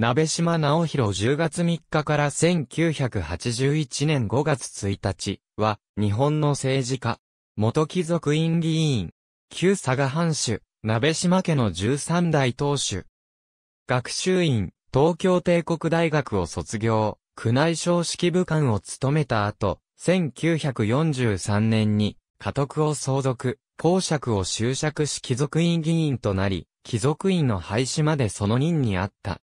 鍋島直弘10月3日から1981年5月1日は、日本の政治家、元貴族院議員、旧佐賀藩主、鍋島家の13代当主。学習院、東京帝国大学を卒業、宮内省式部官を務めた後、1943年に、家督を相続、公爵を就職し貴族院議員となり、貴族院の廃止までその任にあった。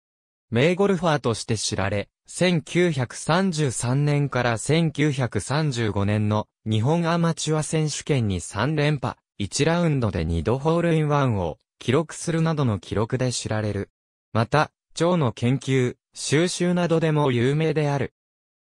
名ゴルファーとして知られ、1933年から1935年の日本アマチュア選手権に3連覇、1ラウンドで2度ホールインワンを記録するなどの記録で知られる。また、蝶の研究、収集などでも有名である。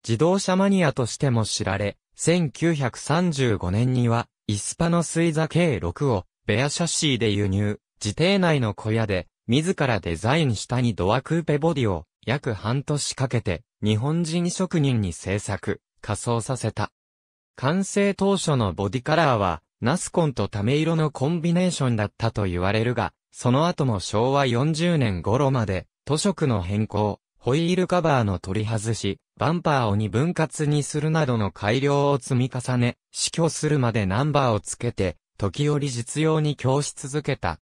自動車マニアとしても知られ、1935年には、イスパの水座 k 6を、ベアシャシーで輸入、自邸内の小屋で、自らデザインしたにドアクーペボディを約半年かけて日本人職人に制作、仮装させた。完成当初のボディカラーはナスコンとタメ色のコンビネーションだったと言われるが、その後も昭和40年頃まで塗色の変更、ホイールカバーの取り外し、バンパーを2分割にするなどの改良を積み重ね、死去するまでナンバーをつけて、時折実用に供し続けた。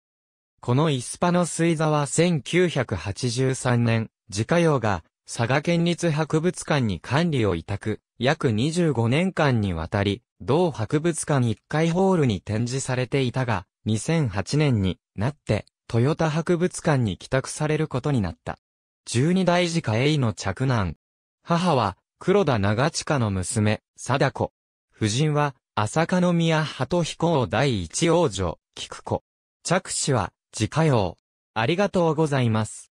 このイスパの水座は1983年、自家用が佐賀県立博物館に管理を委託、約25年間にわたり、同博物館1階ホールに展示されていたが、2008年になって、豊田博物館に帰宅されることになった。12代次家栄の着難。母は、黒田長近の娘、貞子。夫人は、朝香宮鳩彦を第一王女、菊子。着子は、自家用。ありがとうございます。